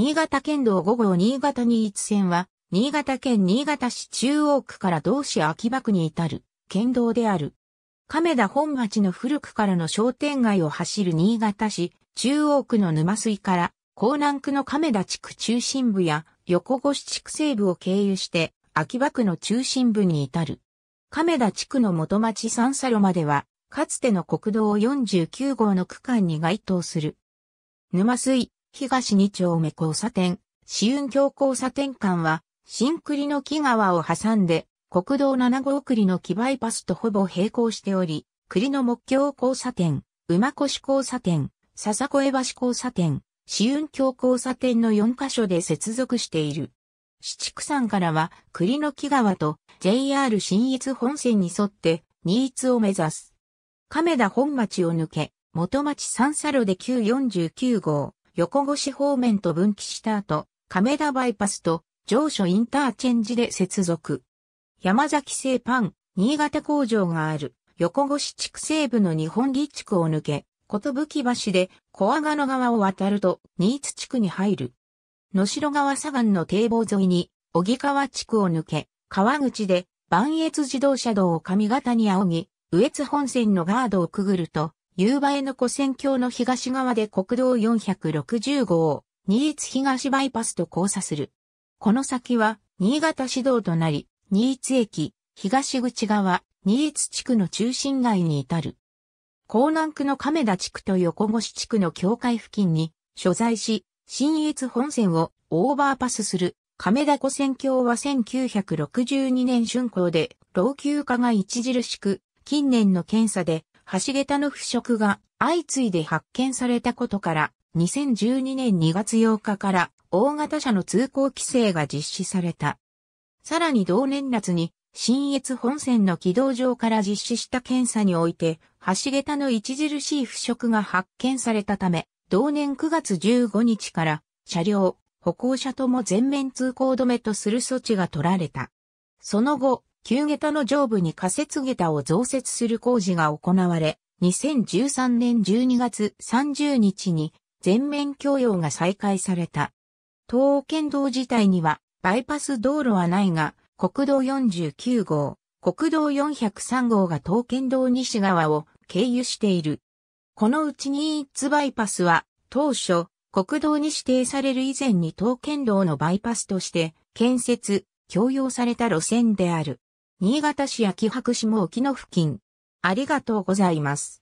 新潟県道5号新潟に一線は、新潟県新潟市中央区から同市秋葉区に至る、県道である。亀田本町の古くからの商店街を走る新潟市中央区の沼水から、江南区の亀田地区中心部や横越地区西部を経由して、秋葉区の中心部に至る。亀田地区の元町三佐路までは、かつての国道49号の区間に該当する。沼水、東2丁目交差点、紫雲峡交差点間は、新栗の木川を挟んで、国道7号栗の木バイパスとほぼ並行しており、栗の木橋交差点、馬越交差点、笹越橋交差点、紫雲峡交差点の4カ所で接続している。市畜山からは栗の木川と JR 新越本線に沿って新越を目指す。亀田本町を抜け、元町三佐路で949号、横越方面と分岐した後、亀田バイパスと上所インターチェンジで接続。山崎製パン、新潟工場がある横越地区西部の日本立地区を抜け、ことぶき橋で小阿賀野川を渡ると新津地区に入る。野城川左岸の堤防沿いに小木川地区を抜け、川口で磐越自動車道を上方に仰ぎ、羽越本線のガードをくぐると、夕映の古戦橋の東側で国道460号、新津東バイパスと交差する。この先は、新潟市道となり、新津駅、東口側、新津地区の中心街に至る。江南区の亀田地区と横越地区の境界付近に、所在し、新越本線をオーバーパスする、亀田古戦橋は1962年竣工で、老朽化が著しく、近年の検査で橋桁の腐食が相次いで発見されたことから、2012年2月8日から大型車の通行規制が実施された。さらに同年夏に、新越本線の軌道上から実施した検査において、橋桁の著しい腐食が発見されたため、同年9月15日から、車両、歩行者とも全面通行止めとする措置が取られた。その後、旧下駄の上部に仮設下駄を増設する工事が行われ、2013年12月30日に全面供用が再開された。東県道自体にはバイパス道路はないが、国道49号、国道403号が東県道西側を経由している。このうちニーツバイパスは当初国道に指定される以前に東県道のバイパスとして建設、供用された路線である。新潟市秋葉区下沖野付近。ありがとうございます。